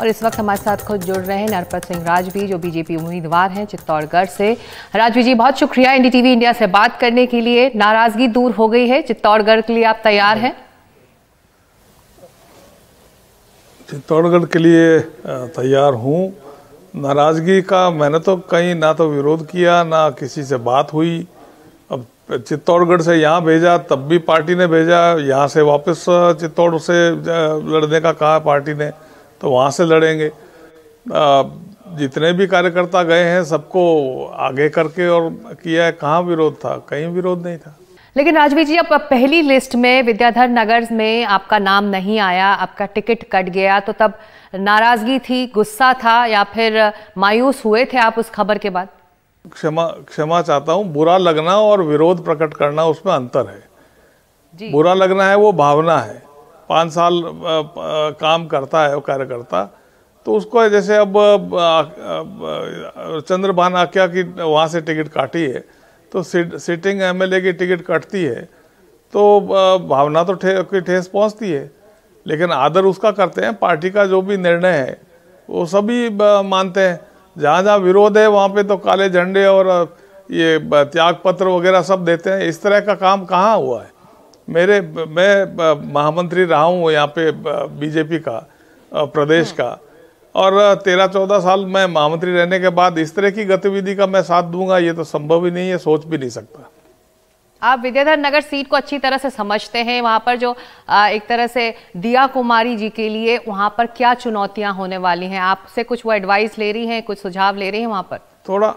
और इस वक्त हमारे साथ खुद जुड़ रहे हैं नरपत सिंह राजवी जो बीजेपी उम्मीदवार हैं चित्तौड़गढ़ से राजवी जी बहुत शुक्रिया एनडीटीवी इंडिया से बात करने के लिए नाराजगी दूर हो गई है चित्तौड़गढ़ के लिए आप तैयार हैं चित्तौड़गढ़ के लिए तैयार हूँ नाराज़गी का मैंने तो कहीं ना तो विरोध किया ना किसी से बात हुई अब चित्तौड़गढ़ से यहाँ भेजा तब भी पार्टी ने भेजा यहाँ से वापस चित्तौड़ से लड़ने का कहा पार्टी ने तो वहाँ से लड़ेंगे जितने भी कार्यकर्ता गए हैं सबको आगे करके और किया है कहाँ विरोध था कहीं विरोध नहीं था लेकिन राजवीर जी अब पहली लिस्ट में विद्याधर नगर में आपका नाम नहीं आया आपका टिकट कट गया तो तब नाराजगी थी गुस्सा था या फिर मायूस हुए थे आप उस खबर के बाद क्षमा क्षमा चाहता हूँ बुरा लगना और विरोध प्रकट करना उसमें अंतर है बुरा लगना है वो भावना है पाँच साल काम करता है वो कार्यकर्ता तो उसको जैसे अब चंद्रभान आख्या की वहाँ से टिकट काटी है तो सिटिंग एमएलए की टिकट कटती है तो भावना तो ठे, की ठेस पहुँचती है लेकिन आदर उसका करते हैं पार्टी का जो भी निर्णय है वो सभी मानते हैं जहाँ जहाँ विरोध है वहाँ पे तो काले झंडे और ये त्याग पत्र वगैरह सब देते हैं इस तरह का काम कहाँ हुआ है मेरे मैं महामंत्री रहा हूँ यहाँ पे बीजेपी का प्रदेश का और तेरह चौदह साल मैं महामंत्री रहने के बाद इस तरह की गतिविधि का मैं साथ दूंगा ये तो संभव ही नहीं है सोच भी नहीं सकता आप विद्याधर नगर सीट को अच्छी तरह से समझते हैं वहां पर जो एक तरह से दिया कुमारी जी के लिए वहां पर क्या चुनौतियां होने वाली हैं आपसे कुछ वो एडवाइस ले रही हैं कुछ सुझाव ले रही हैं वहां पर थोड़ा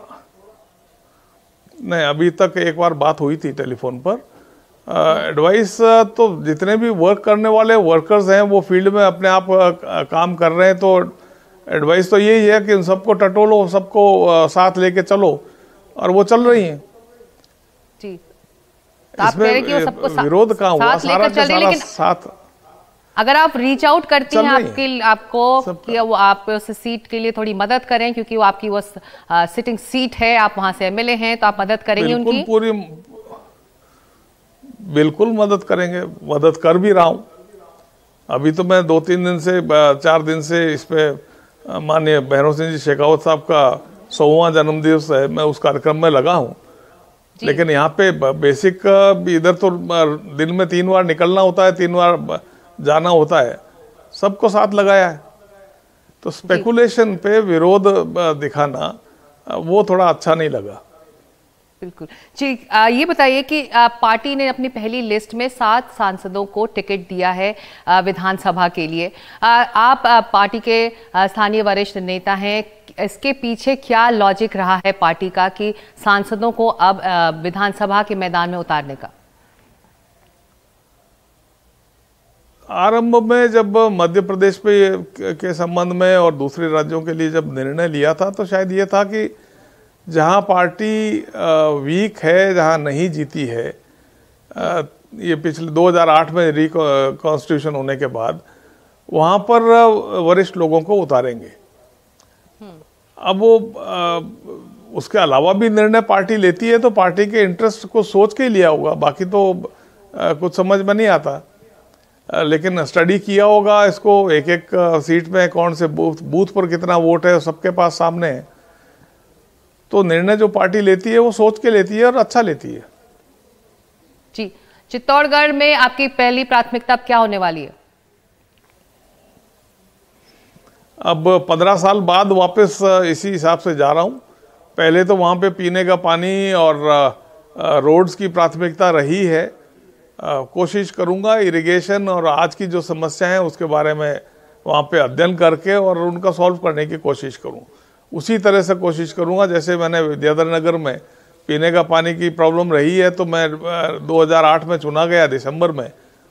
नहीं अभी तक एक बार बात हुई थी टेलीफोन पर एडवाइस uh, तो जितने भी वर्क करने वाले वर्कर्स हैं वो फील्ड में अपने आप uh, uh, काम कर रहे हैं तो एडवाइस तो यही है कि उन सबको टटोलो सबको साथ लेके चलो और वो चल रही हैं जी तो कि वो सबको विरोध कहाँ हुआ सारा चल सारा लेकिन साथ अगर आप रीच आउट करती हैं आपके आपको कि वो आप उस सीट के लिए थोड़ी मदद करें क्योंकि वो आपकी वो सिटिंग सीट है आप वहां से एमएलए हैं तो आप मदद करेंगे उनकी पूरी बिल्कुल मदद करेंगे मदद कर भी रहा हूँ अभी तो मैं दो तीन दिन से चार दिन से इस पर माननीय भैरव सिंह जी शेखावत साहब का सौवा जन्मदिवस है मैं उस कार्यक्रम में लगा हूँ लेकिन यहाँ पे बेसिक इधर तो दिन में तीन बार निकलना होता है तीन बार जाना होता है सबको साथ लगाया है तो स्पेकुलेशन पे विरोध दिखाना वो थोड़ा अच्छा नहीं लगा बिल्कुल जी आ, ये बताइए कि आ, पार्टी ने अपनी पहली लिस्ट में सात सांसदों को टिकट दिया है आ, विधानसभा के लिए आ, आप आ, पार्टी के स्थानीय वरिष्ठ नेता हैं इसके पीछे क्या लॉजिक रहा है पार्टी का कि सांसदों को अब आ, विधानसभा के मैदान में उतारने का आरंभ में जब मध्य प्रदेश पे के संबंध में और दूसरे राज्यों के लिए जब निर्णय लिया था तो शायद ये था कि जहाँ पार्टी वीक है जहाँ नहीं जीती है ये पिछले 2008 में कॉन्स्टिट्यूशन होने के बाद वहाँ पर वरिष्ठ लोगों को उतारेंगे हम्म। अब वो उसके अलावा भी निर्णय पार्टी लेती है तो पार्टी के इंटरेस्ट को सोच के ही लिया होगा बाकी तो कुछ समझ में नहीं आता लेकिन स्टडी किया होगा इसको एक एक सीट में कौन से बूथ बूथ पर कितना वोट है सबके पास सामने है तो निर्णय जो पार्टी लेती है वो सोच के लेती है और अच्छा लेती है जी चित्तौड़गढ़ में आपकी पहली प्राथमिकता क्या होने वाली है अब पंद्रह साल बाद वापस इसी हिसाब से जा रहा हूँ पहले तो वहां पे पीने का पानी और रोड्स की प्राथमिकता रही है कोशिश करूँगा इरिगेशन और आज की जो समस्या है उसके बारे में वहाँ पे अध्ययन करके और उनका सॉल्व करने की कोशिश करूँ उसी तरह से कोशिश करूंगा जैसे मैंने विद्याधर नगर में पीने का पानी की प्रॉब्लम रही है तो मैं 2008 में चुना गया दिसंबर में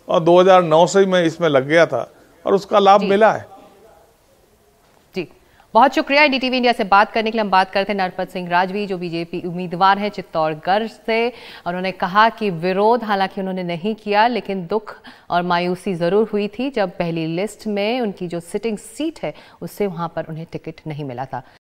और 2009 से ही मैं इसमें लग गया था और उसका लाभ मिला है बहुत शुक्रिया एनडीटीवी इंडिया से बात करने के लिए हम बात करते हैं नरपत सिंह राजवी जो बीजेपी उम्मीदवार हैं चित्तौड़गढ़ से उन्होंने कहा कि विरोध हालांकि उन्होंने नहीं किया लेकिन दुख और मायूसी ज़रूर हुई थी जब पहली लिस्ट में उनकी जो सिटिंग सीट है उससे वहां पर उन्हें टिकट नहीं मिला था